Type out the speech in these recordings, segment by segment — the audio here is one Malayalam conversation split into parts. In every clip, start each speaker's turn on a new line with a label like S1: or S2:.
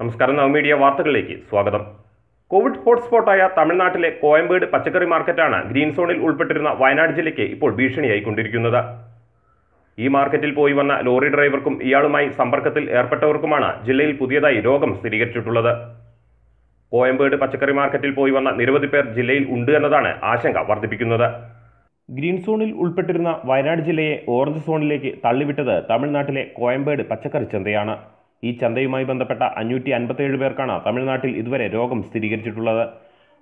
S1: നമസ്കാരം നവമീഡിയ വാർത്തകളിലേക്ക് സ്വാഗതം കോവിഡ് ഹോട്ട്സ്പോട്ടായ തമിഴ്നാട്ടിലെ കോയമ്പേട് പച്ചക്കറി മാർക്കറ്റാണ് ഗ്രീൻ സോണിൽ ഉൾപ്പെട്ടിരുന്ന വയനാട് ജില്ലയ്ക്ക് ഇപ്പോൾ ഭീഷണിയായിക്കൊണ്ടിരിക്കുന്നത് ഈ മാർക്കറ്റിൽ പോയി വന്ന ലോറി ഡ്രൈവർക്കും ഇയാളുമായി സമ്പർക്കത്തിൽ ഏർപ്പെട്ടവർക്കുമാണ് ജില്ലയിൽ പുതിയതായി രോഗം സ്ഥിരീകരിച്ചിട്ടുള്ളത് കോയമ്പേട് പച്ചക്കറി മാർക്കറ്റിൽ പോയി വന്ന നിരവധി പേർ ജില്ലയിൽ ഉണ്ട് എന്നതാണ് ആശങ്ക വർദ്ധിപ്പിക്കുന്നത് ഗ്രീൻ സോണിൽ ഉൾപ്പെട്ടിരുന്ന വയനാട് ജില്ലയെ ഓറഞ്ച് സോണിലേക്ക് തള്ളിവിട്ടത് തമിഴ്നാട്ടിലെ കോയമ്പേട് പച്ചക്കറി ചന്തയാണ് ഈ ചന്തയുമായി ബന്ധപ്പെട്ട അഞ്ഞൂറ്റി അൻപത്തേഴ് പേർക്കാണ് തമിഴ്നാട്ടിൽ ഇതുവരെ രോഗം സ്ഥിരീകരിച്ചിട്ടുള്ളത്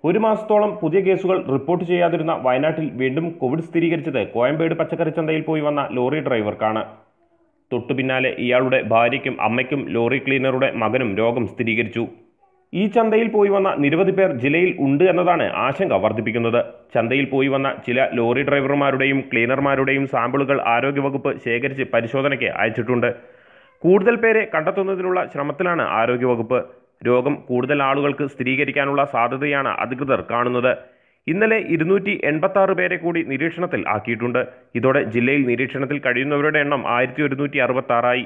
S1: ഒരു മാസത്തോളം പുതിയ കേസുകൾ റിപ്പോർട്ട് ചെയ്യാതിരുന്ന വയനാട്ടിൽ വീണ്ടും കോവിഡ് സ്ഥിരീകരിച്ചത് കോയമ്പേട് പച്ചക്കറി ചന്തയിൽ പോയി വന്ന ലോറി ഡ്രൈവർക്കാണ് തൊട്ടു പിന്നാലെ ഇയാളുടെ ഭാര്യയ്ക്കും അമ്മയ്ക്കും ലോറി ക്ലീനറുടെ മകനും രോഗം സ്ഥിരീകരിച്ചു ഈ ചന്തയിൽ പോയി വന്ന നിരവധി പേർ ജില്ലയിൽ ഉണ്ട് എന്നതാണ് ആശങ്ക വർദ്ധിപ്പിക്കുന്നത് ചന്തയിൽ പോയി വന്ന ചില ലോറി ഡ്രൈവർമാരുടെയും ക്ലീനർമാരുടെയും സാമ്പിളുകൾ ആരോഗ്യവകുപ്പ് ശേഖരിച്ച് പരിശോധനയ്ക്ക് അയച്ചിട്ടുണ്ട് കൂടുതൽ പേരെ കണ്ടെത്തുന്നതിനുള്ള ശ്രമത്തിലാണ് ആരോഗ്യവകുപ്പ് രോഗം കൂടുതൽ ആളുകൾക്ക് സ്ഥിരീകരിക്കാനുള്ള സാധ്യതയാണ് അധികൃതർ കാണുന്നത് ഇന്നലെ ഇരുന്നൂറ്റി എൺപത്തി ആറ് പേരെ കൂടി നിരീക്ഷണത്തിൽ ആക്കിയിട്ടുണ്ട് ഇതോടെ ജില്ലയിൽ നിരീക്ഷണത്തിൽ കഴിയുന്നവരുടെ എണ്ണം ആയിരത്തി ഒരുന്നൂറ്റി അറുപത്തി ആറായി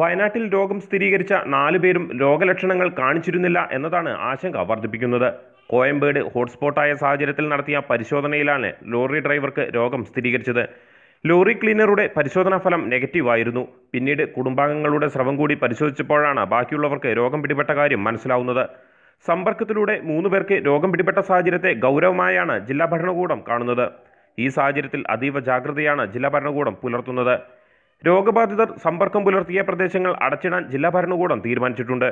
S1: വയനാട്ടിൽ രോഗം സ്ഥിരീകരിച്ച നാലു പേരും രോഗലക്ഷണങ്ങൾ കാണിച്ചിരുന്നില്ല എന്നതാണ് ആശങ്ക വർദ്ധിപ്പിക്കുന്നത് കോയമ്പേട് ഹോട്ട്സ്പോട്ടായ സാഹചര്യത്തിൽ നടത്തിയ പരിശോധനയിലാണ് ലോറി ഡ്രൈവർക്ക് രോഗം സ്ഥിരീകരിച്ചത് ലോറി ക്ലീനറുടെ പരിശോധനാ ഫലം നെഗറ്റീവായിരുന്നു പിന്നീട് കുടുംബാംഗങ്ങളുടെ സ്രവം കൂടി പരിശോധിച്ചപ്പോഴാണ് ബാക്കിയുള്ളവർക്ക് രോഗം പിടിപെട്ട കാര്യം മനസ്സിലാവുന്നത് സമ്പർക്കത്തിലൂടെ മൂന്ന് പേർക്ക് രോഗം പിടിപെട്ട സാഹചര്യത്തെ ഗൗരവമായാണ് ജില്ലാ ഭരണകൂടം കാണുന്നത് ഈ സാഹചര്യത്തിൽ അതീവ ജാഗ്രതയാണ് ജില്ലാ ഭരണകൂടം പുലർത്തുന്നത് രോഗബാധിതർ സമ്പർക്കം പുലർത്തിയ പ്രദേശങ്ങൾ അടച്ചിടാൻ ജില്ലാ ഭരണകൂടം തീരുമാനിച്ചിട്ടുണ്ട്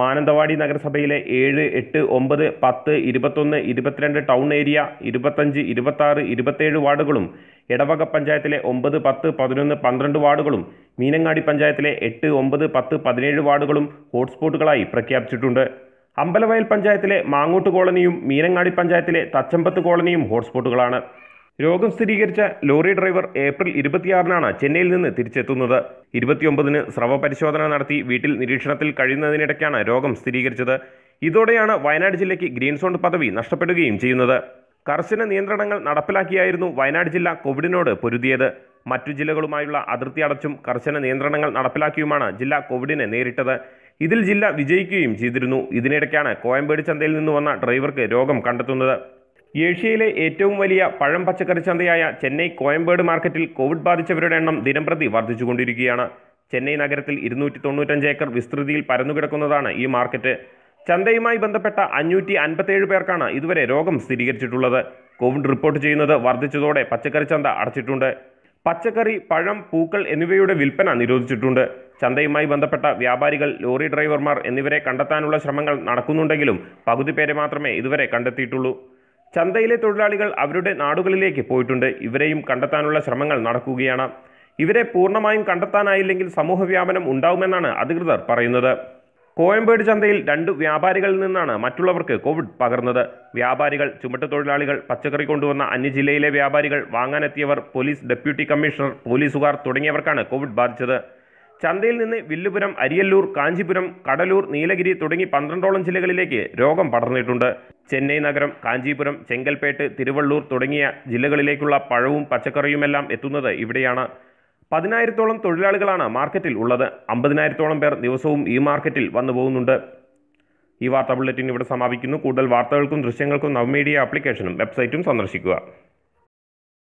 S1: മാനന്തവാടി നഗരസഭയിലെ ഏഴ് എട്ട് ഒമ്പത് പത്ത് ഇരുപത്തൊന്ന് ഇരുപത്തിരണ്ട് ടൗൺ ഏരിയ ഇരുപത്തഞ്ച് ഇരുപത്താറ് ഇരുപത്തേഴ് വാർഡുകളും ഇടവക പഞ്ചായത്തിലെ ഒമ്പത് പത്ത് പതിനൊന്ന് പന്ത്രണ്ട് വാർഡുകളും മീനങ്ങാടി പഞ്ചായത്തിലെ എട്ട് ഒമ്പത് പത്ത് പതിനേഴ് വാർഡുകളും ഹോട്ട്സ്പോട്ടുകളായി പ്രഖ്യാപിച്ചിട്ടുണ്ട് അമ്പലവയൽ പഞ്ചായത്തിലെ മാങ്ങോട്ട് കോളനിയും മീനങ്ങാടി പഞ്ചായത്തിലെ തച്ചമ്പത്ത് കോളനിയും ഹോട്ട്സ്പോട്ടുകളാണ് രോഗം സ്ഥിരീകരിച്ച ലോറി ഡ്രൈവർ ഏപ്രിൽ ഇരുപത്തിയാറിനാണ് ചെന്നൈയിൽ നിന്ന് തിരിച്ചെത്തുന്നത് ഇരുപത്തിയൊമ്പതിന് സ്രവ പരിശോധന നടത്തി വീട്ടിൽ നിരീക്ഷണത്തിൽ കഴിയുന്നതിനിടയ്ക്കാണ് രോഗം സ്ഥിരീകരിച്ചത് ഇതോടെയാണ് വയനാട് ജില്ലയ്ക്ക് ഗ്രീൻ സോൺ പദവി നഷ്ടപ്പെടുകയും ചെയ്യുന്നത് കർശന നിയന്ത്രണങ്ങൾ നടപ്പിലാക്കിയായിരുന്നു വയനാട് ജില്ല കോവിഡിനോട് പൊരുതിയത് മറ്റു ജില്ലകളുമായുള്ള അതിർത്തി അടച്ചും കർശന നിയന്ത്രണങ്ങൾ നടപ്പിലാക്കിയുമാണ് ജില്ല കോവിഡിനെ നേരിട്ടത് ഇതിൽ ജില്ല വിജയിക്കുകയും ചെയ്തിരുന്നു ഇതിനിടയ്ക്കാണ് കോയമ്പേട് ചന്തയിൽ നിന്ന് വന്ന ഡ്രൈവർക്ക് രോഗം കണ്ടെത്തുന്നത് ഏഷ്യയിലെ ഏറ്റവും വലിയ പഴം പച്ചക്കറി ചന്തയായ ചെന്നൈ കോയമ്പേട് മാർക്കറ്റിൽ കോവിഡ് ബാധിച്ചവരുടെ എണ്ണം ദിനംപ്രതി വർദ്ധിച്ചുകൊണ്ടിരിക്കുകയാണ് ചെന്നൈ നഗരത്തിൽ ഇരുന്നൂറ്റി തൊണ്ണൂറ്റഞ്ച് ഏക്കർ വിസ്തൃതിയിൽ പരന്നുകിടക്കുന്നതാണ് ഈ മാർക്കറ്റ് ചന്തയുമായി ബന്ധപ്പെട്ട അഞ്ഞൂറ്റി അൻപത്തേഴ് പേർക്കാണ് ഇതുവരെ രോഗം സ്ഥിരീകരിച്ചിട്ടുള്ളത് കോവിഡ് റിപ്പോർട്ട് ചെയ്യുന്നത് വർദ്ധിച്ചതോടെ പച്ചക്കറി ചന്ത അടച്ചിട്ടുണ്ട് പച്ചക്കറി പഴം പൂക്കൾ എന്നിവയുടെ വിൽപ്പന നിരോധിച്ചിട്ടുണ്ട് ചന്തയുമായി ബന്ധപ്പെട്ട വ്യാപാരികൾ ലോറി ഡ്രൈവർമാർ എന്നിവരെ കണ്ടെത്താനുള്ള ശ്രമങ്ങൾ നടക്കുന്നുണ്ടെങ്കിലും പകുതി പേരെ മാത്രമേ ഇതുവരെ കണ്ടെത്തിയിട്ടുള്ളൂ ചന്തയിലെ തൊഴിലാളികൾ അവരുടെ നാടുകളിലേക്ക് പോയിട്ടുണ്ട് ഇവരെയും കണ്ടെത്താനുള്ള ശ്രമങ്ങൾ നടക്കുകയാണ് ഇവരെ പൂർണ്ണമായും കണ്ടെത്താനായില്ലെങ്കിൽ സമൂഹവ്യാപനം ഉണ്ടാവുമെന്നാണ് അധികൃതർ പറയുന്നത് കോയമ്പേട് ചന്തയിൽ രണ്ട് വ്യാപാരികളിൽ നിന്നാണ് മറ്റുള്ളവർക്ക് കോവിഡ് പകർന്നത് വ്യാപാരികൾ ചുമട്ടുതൊഴിലാളികൾ പച്ചക്കറി കൊണ്ടുവന്ന അന്യജില്ലയിലെ വ്യാപാരികൾ വാങ്ങാനെത്തിയവർ പോലീസ് ഡെപ്യൂട്ടി കമ്മീഷണർ പോലീസുകാർ തുടങ്ങിയവർക്കാണ് കോവിഡ് ബാധിച്ചത് ചന്തയിൽ നിന്ന് വില്ലുപുരം അരിയല്ലൂർ കാഞ്ചീപുരം കടലൂർ നീലഗിരി തുടങ്ങി പന്ത്രണ്ടോളം ജില്ലകളിലേക്ക് രോഗം പടർന്നിട്ടുണ്ട് ചെന്നൈ നഗരം കാഞ്ചീപുരം ചെങ്കൽപ്പേട്ട് തിരുവള്ളൂർ തുടങ്ങിയ ജില്ലകളിലേക്കുള്ള പഴവും പച്ചക്കറിയുമെല്ലാം എത്തുന്നത് ഇവിടെയാണ് പതിനായിരത്തോളം തൊഴിലാളികളാണ് മാർക്കറ്റിൽ ഉള്ളത് അമ്പതിനായിരത്തോളം പേർ ദിവസവും ഈ മാർക്കറ്റിൽ വന്നു പോകുന്നുണ്ട് ഈ വാർത്താ ബുള്ളറ്റിൻ ഇവിടെ സമാപിക്കുന്നു കൂടുതൽ വാർത്തകൾക്കും ദൃശ്യങ്ങൾക്കും നവമീഡിയ ആപ്ലിക്കേഷനും വെബ്സൈറ്റും സന്ദർശിക്കുക